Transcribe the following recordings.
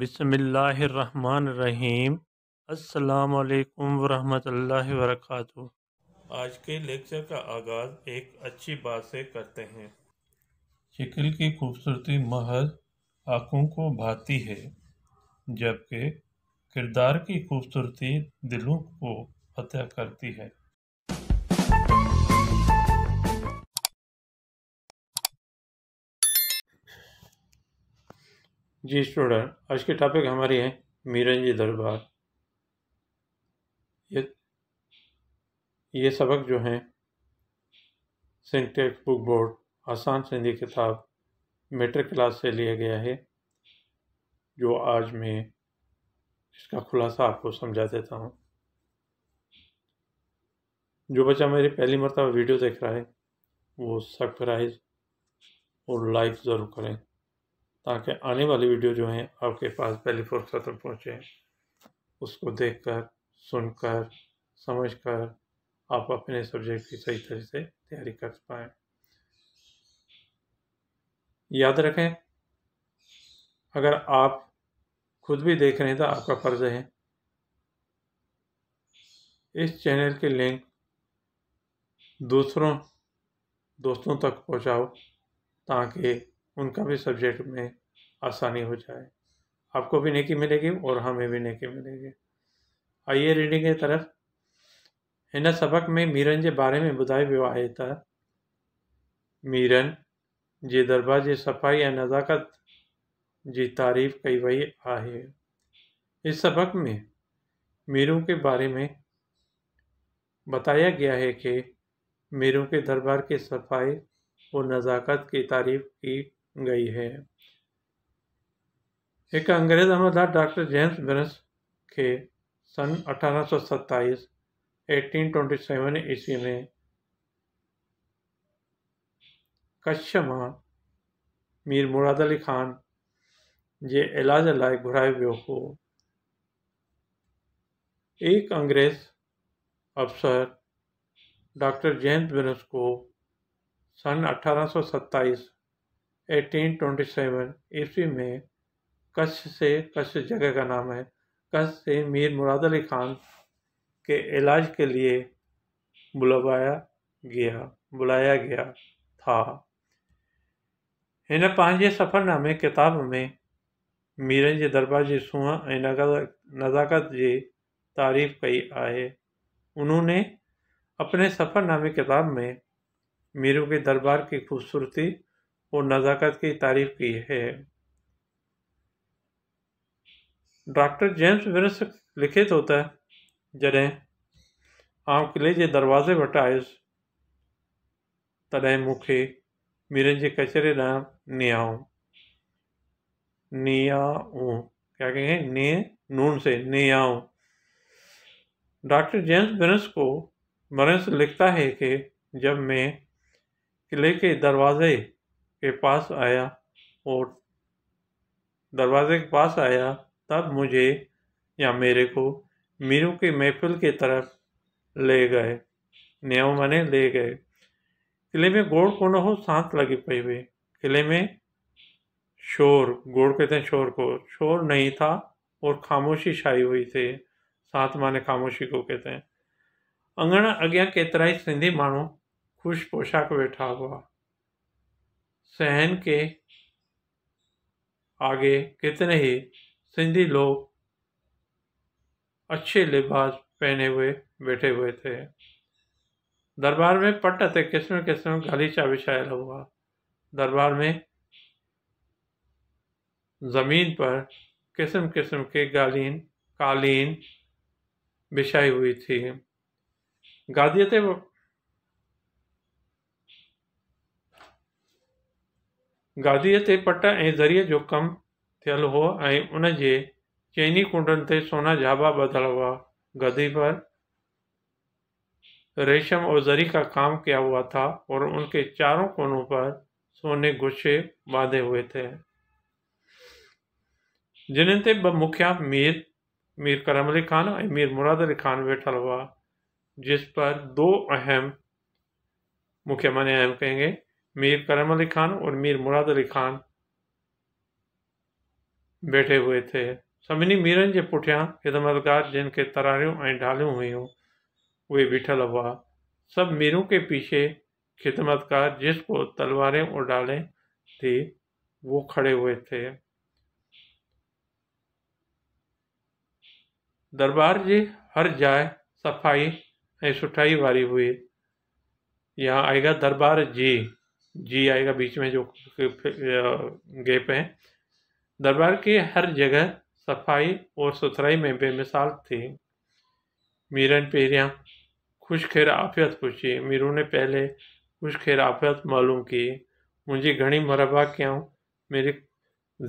बिसमीम् अल्लाम वरहमतुल्लाहि वरकatuh आज के लेक्चर का आगाज़ एक अच्छी बात से करते हैं शिकल की खूबसूरती महज आँखों को भाती है जबकि किरदार की खूबसूरती दिलों को फतेह करती है जी स्टूडेंट आज के टॉपिक हमारी है जी दरबार ये ये सबक जो हैं टेक्स बुक बोर्ड आसान सिंधी किताब मेट्रिक क्लास से लिया गया है जो आज मैं इसका खुलासा आपको समझा देता हूँ जो बच्चा मेरी पहली मरतबा वीडियो देख रहा है वो सब्सक्राइब और लाइक ज़रूर करें ताकि आने वाली वीडियो जो है आपके पास पहली फुर्सत पर पहुँचे उसको देख कर सुनकर समझ कर आप अपने सब्जेक्ट की सही तरह से तैयारी कर पाए याद रखें अगर आप खुद भी देख रहे हैं तो आपका फ़र्ज़ है इस चैनल के लिंक दूसरों दोस्तों तक पहुंचाओ ताकि उनका भी सब्जेक्ट में आसानी हो जाए आपको भी नेकी मिलेगी और हमें भी नेकी मिलेगी आइए रीडिंग की तरफ़ इन सबक में मीरन के बारे में ॿुधायो वो है त मीरनि जे दरबार जी सफ़ाई या नज़ाकत जी तारीफ़ कई वही है इस सबक में मीरू के बारे में बताया गया है कि मीरू के दरबार की सफाई और नज़ाकत की तारीफ़ की गई है एक अंग्रेज अमलदार डॉक्टर जेम्स ब्रंस के सन 1827 1827 ईस्वी में कश्यमा मीर मुराद अली खान जे इलाज लाइ घुरा वियो हो एक अंग्रेज अफसर डॉक्टर जेम्स बिनस को सन एटीन ट्वेंटी सेवन ईस्वी में कच्छ से कच्छ जगह का नाम है कच्छ से मीर मुराद अली खान के इलाज के लिए बुलवाया गया बुलाया गया था इन पंहिंजे सफ़रनामे किताब में मीरन जे दरबार जी सूंहं ऐं नज़ाकत जी तारीफ़ कई आहे उन्होंने अपने सफ़रनामे किताब में मीरू के दरबार की खूबसूरती और नज़ाकत की तारीफ की है डॉक्टर जेम्स विरस लिखित होता है जॾहिं आउं किले के दरवाज़े वटि तद मुख्य मीरन के कचरे ॾांहुं नियाऊं नियाऊं क्या कहेंगे ने नून से नियाऊं डॉक्टर जेम्स विरस को मरस लिखता है कि जब मैं किले के दरवाज़े के पास आया और दरवाज़े के पास आया तब मुझे या मेरे को मीरू की महफिल की तरफ ले गए न्याव मने ले गए किले में गोड़ को न हो सांस लगी पी हुई किले में शोर गोड़ कहते हैं शोर को शोर नहीं था और खामोशी छाई हुई थी साथ माने खामोशी को कहते हैं अंगण अग्न केतरा ही सिंधी मानो खुश पोशाक वेठा हुआ सहन के आगे कितने ही सिंधी लोग अच्छे लिबास पहने हुए बैठे हुए थे दरबार में पट थे किस्म किस्म गलीचा बिछाया हुआ दरबार में ज़मीन पर किस्म किस्म के गालीन कालीन बिछाई हुई थी गादियत गादीअ ते पट ऐं दरीअ जो कमु थल हो ऐं उन जे चइनी कुंडनि ते सोना झाबा ॿधल हुआ गदी पर रेशम और जरी का काम किया हुआ था और उनके चारों कोनों पर सोने गुच्छे बांधे हुए थे जिन्हनि ते मुखिया मीर मीर करम अली खान और मीर मुराद अली खान वेठल हुआ जिस पर दो अहम मुखिया माने अहम कहेंगे मीर करम अली खान और मीर मुराद अली खान बैठे हुए थे सभी मीरन के पुठियाँ ख़िदमतगार जिनके तरारियों और ऐं हुई वे उहे बीठल हुआ सब मीरों के पीछे खिदमतकार जिसको तलवारें और डालें थी वो खड़े हुए थे दरबार जी हर जाए सफ़ाई ए सुठाई वारी हुई यहाँ आएगा दरबार जी जी आएगा बीच में जो गैप है दरबार की हर जगह सफाई और सुथराई में बेमिसाल थी मीरन पेरियाँ खुश खैर आफियत पूछी मीरू ने पहले खुश खैर आफियत मालूम की मुझे घनी मरबा हूँ मेरी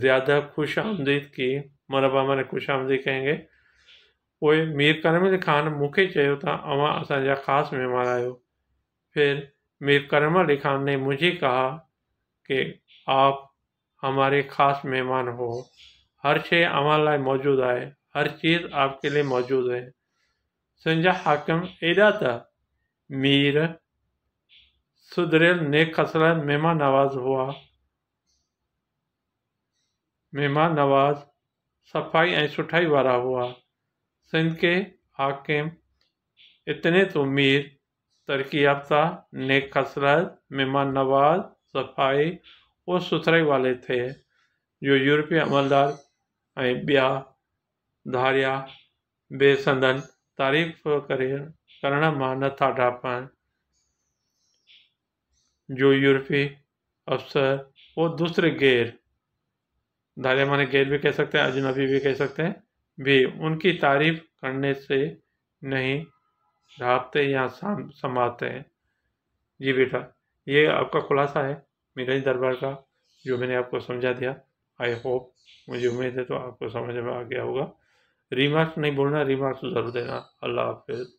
ज़्यादा खुश आमदीद की मरबा माना खुश आमदी कहेंगे कोई मीर करमिल ख़ान मुख्य चाहिए था अव्हां असा खास मेहमान आयो फिर अली खान ने मुझे कहा कि आप हमारे खास मेहमान हो हर शे हमारे मौजूद है हर चीज़ आपके लिए मौजूद है संजय हाकिम एडा था मीर सुधरेल ने खसरत मेहमान नवाज हुआ मेहमान नवाज सफ़ाई ए सुठाई वारा हुआ सिंध के हाकिम इतने तो मीर तरक्की याफ्ता नेक कसरत मेहमान नवाज सफ़ाई और सुथराई वाले थे जो यूरोपीय अमलदार ब्या धारिया बेसंदन तारीफ़ कर करण मां नथा डापन जो यूरोपी अफसर वो दूसरे गैर धारिया माने गैर भी कह सकते हैं अजनबी भी कह सकते हैं भी उनकी तारीफ करने से नहीं झापते यहाँ संभालते हैं जी बेटा ये आपका खुलासा है मेरा ही दरबार का जो मैंने आपको समझा दिया आई होप मुझे उम्मीद है तो आपको समझ में आ गया होगा रिमार्क्स नहीं बोलना रिमार्क्स तो ज़रूर देना अल्लाह हाफिज़